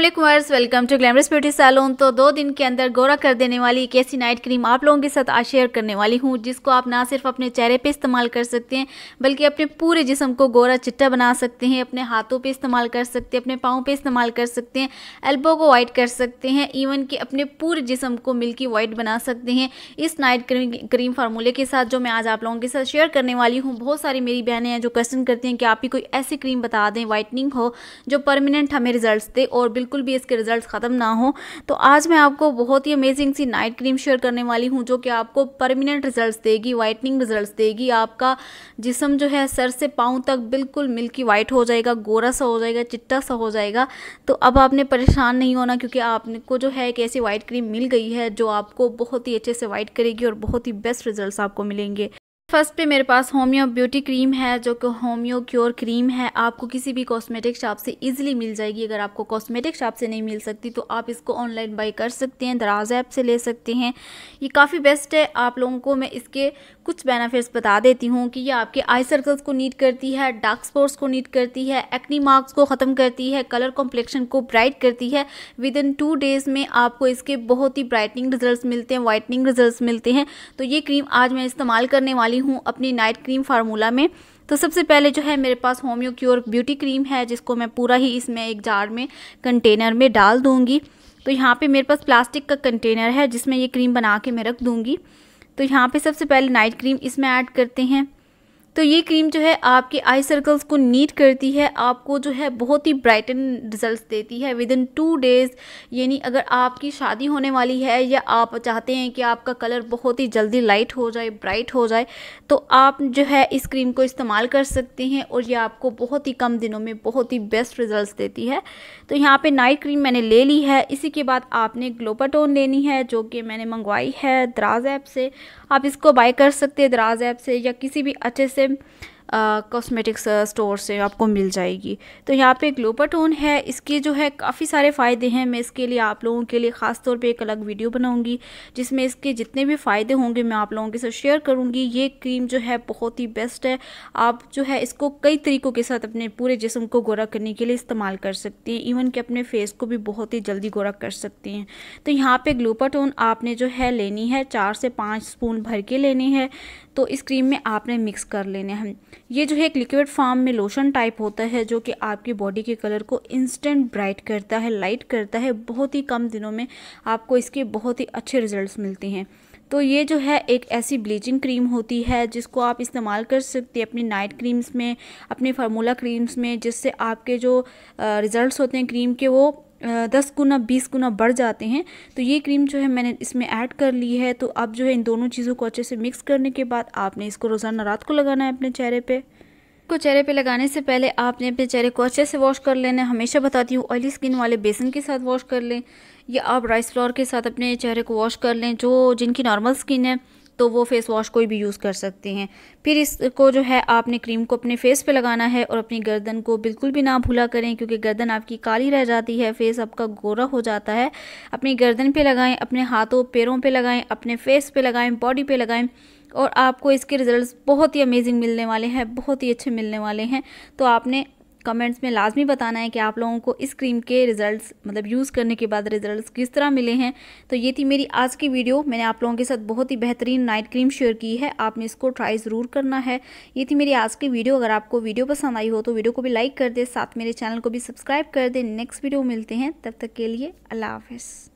असलमर्स welcome to glamorous beauty salon तो दो दिन के अंदर गोरा कर देने वाली एक ऐसी नाइट क्रीम आप लोगों के साथ आज शेयर करने वाली हूँ जिसको आप ना सिर्फ अपने चेहरे पे इस्तेमाल कर सकते हैं बल्कि अपने पूरे जिसम को गोरा चिट्टा बना सकते हैं अपने हाथों पे इस्तेमाल कर सकते हैं अपने पाँव पे इस्तेमाल कर सकते हैं एल्बो को वाइट कर सकते हैं इवन कि अपने पूरे जिसम को मिल्की वाइट बना सकते हैं इस नाइट क्रीम क्रीम फार्मूले के साथ जो मैं आज आप लोगों के साथ शेयर करने वाली हूँ बहुत सारी मेरी बहनें हैं जो क्वेश्चन करती हैं कि आप ही कोई ऐसी क्रीम बता दें वाइटनिंग हो जो परमानेंट हमें रिजल्ट दे और बिल्कुल बिल्कुल भी इसके रिजल्ट ख़त्म ना हो तो आज मैं आपको बहुत ही अमेजिंग सी नाइट क्रीम शेयर करने वाली हूँ जो कि आपको परमानेंट रिजल्ट देगी वाइटनिंग रिजल्ट देगी आपका जिसम जो है सर से पाँव तक बिल्कुल मिल्की वाइट हो जाएगा गोरा सा हो जाएगा चिट्टा सा हो जाएगा तो अब आपने परेशान नहीं होना क्योंकि आपको जो है एक ऐसी वाइट क्रीम मिल गई है जो आपको बहुत ही अच्छे से वाइट करेगी और बहुत ही बेस्ट रिजल्ट आपको मिलेंगे फर्स्ट पे मेरे पास होम्यो ब्यूटी क्रीम है जो कि होम्यो क्योर क्रीम है आपको किसी भी कॉस्मेटिक शॉप से इजीली मिल जाएगी अगर आपको कॉस्मेटिक शॉप से नहीं मिल सकती तो आप इसको ऑनलाइन बाई कर सकते हैं दराज ऐप से ले सकते हैं ये काफ़ी बेस्ट है आप लोगों को मैं इसके कुछ बेनिफिट्स बता देती हूँ कि ये आपके आई सर्कल्स को नीट करती है डार्क स्पॉट्स को नीट करती है एक्नी मार्क्स को ख़त्म करती है कलर कॉम्प्लेक्शन को ब्राइट करती है विद इन टू डेज़ में आपको इसके बहुत ही ब्राइटनिंग रिजल्ट मिलते हैं वाइटनिंग रिजल्ट मिलते हैं तो ये क्रीम आज मैं इस्तेमाल करने वाली हूँ अपनी नाइट क्रीम फार्मूला में तो सबसे पहले जो है मेरे पास होम्यो क्योर ब्यूटी क्रीम है जिसको मैं पूरा ही इसमें एक जार में कंटेनर में डाल दूँगी तो यहाँ पे मेरे पास प्लास्टिक का कंटेनर है जिसमें ये क्रीम बना के मैं रख दूँगी तो यहाँ पे सबसे पहले नाइट क्रीम इसमें ऐड करते हैं तो ये क्रीम जो है आपके आई सर्कल्स को नीट करती है आपको जो है बहुत ही ब्राइटन रिजल्ट्स देती है विद इन टू डेज़ यानी अगर आपकी शादी होने वाली है या आप चाहते हैं कि आपका कलर बहुत ही जल्दी लाइट हो जाए ब्राइट हो जाए तो आप जो है इस क्रीम को इस्तेमाल कर सकते हैं और ये आपको बहुत ही कम दिनों में बहुत ही बेस्ट रिजल्ट देती है तो यहाँ पर नाइट क्रीम मैंने ले ली है इसी के बाद आपने ग्लोपाटोन लेनी है जो कि मैंने मंगवाई है दराज ऐप से आप इसको बाई कर सकते हैं दराज ऐप से या किसी भी अच्छे से him कॉस्मेटिक्स स्टोर से आपको मिल जाएगी तो यहाँ पे ग्लोपाटोन है इसके जो है काफ़ी सारे फ़ायदे हैं मैं इसके लिए आप लोगों के लिए ख़ास तौर पे एक अलग वीडियो बनाऊंगी जिसमें इसके जितने भी फ़ायदे होंगे मैं आप लोगों के साथ शेयर करूँगी ये क्रीम जो है बहुत ही बेस्ट है आप जो है इसको कई तरीक़ों के साथ अपने पूरे जिसम को गोरा करने के लिए इस्तेमाल कर सकते हैं इवन कि अपने फेस को भी बहुत ही जल्दी गोरा कर सकते हैं तो यहाँ पर ग्लोपाटोन आपने जो है लेनी है चार से पाँच स्पून भर के लेने है तो इस क्रीम में आपने मिक्स कर लेने हैं ये जो है एक लिक्विड फॉर्म में लोशन टाइप होता है जो कि आपकी बॉडी के कलर को इंस्टेंट ब्राइट करता है लाइट करता है बहुत ही कम दिनों में आपको इसके बहुत ही अच्छे रिजल्ट्स मिलते हैं तो ये जो है एक ऐसी ब्लीचिंग क्रीम होती है जिसको आप इस्तेमाल कर सकते हैं अपनी नाइट क्रीम्स में अपने फार्मूला क्रीम्स में जिससे आपके जो रिज़ल्ट होते हैं क्रीम के वो दस गुना बीस गुना बढ़ जाते हैं तो ये क्रीम जो है मैंने इसमें ऐड कर ली है तो अब जो है इन दोनों चीज़ों को अच्छे से मिक्स करने के बाद आपने इसको रोज़ाना रात को लगाना है अपने चेहरे पर को चेहरे पे लगाने से पहले आपने अपने चेहरे को अच्छे से वॉश कर लेना हमेशा बताती हूँ ऑयली स्किन वाले बेसन के साथ वॉश कर लें या आप राइस फ्लोर के साथ अपने चेहरे को वॉश कर लें जो जिनकी नॉर्मल स्किन है तो वो फेस वॉश कोई भी यूज़ कर सकते हैं फिर इसको जो है आपने क्रीम को अपने फेस पे लगाना है और अपनी गर्दन को बिल्कुल भी ना भूला करें क्योंकि गर्दन आपकी काली रह जाती है फेस आपका गोरा हो जाता है अपनी गर्दन पर लगाएँ अपने हाथों पैरों पे लगाएँ अपने फेस पर लगाएँ बॉडी पर लगाएँ और आपको इसके रिज़ल्ट बहुत ही अमेजिंग मिलने वाले हैं बहुत ही अच्छे मिलने वाले हैं तो आपने कमेंट्स में लाजमी बताना है कि आप लोगों को इस क्रीम के रिज़ल्ट्स मतलब यूज़ करने के बाद रिज़ल्ट्स किस तरह मिले हैं तो ये थी मेरी आज की वीडियो मैंने आप लोगों के साथ बहुत ही बेहतरीन नाइट क्रीम शेयर की है आपने इसको ट्राई ज़रूर करना है ये थी मेरी आज की वीडियो अगर आपको वीडियो पसंद आई हो तो वीडियो को भी लाइक कर दे साथ मेरे चैनल को भी सब्सक्राइब कर दे नेक्स्ट वीडियो मिलते हैं तब तक के लिए अल्लाह हाफिज़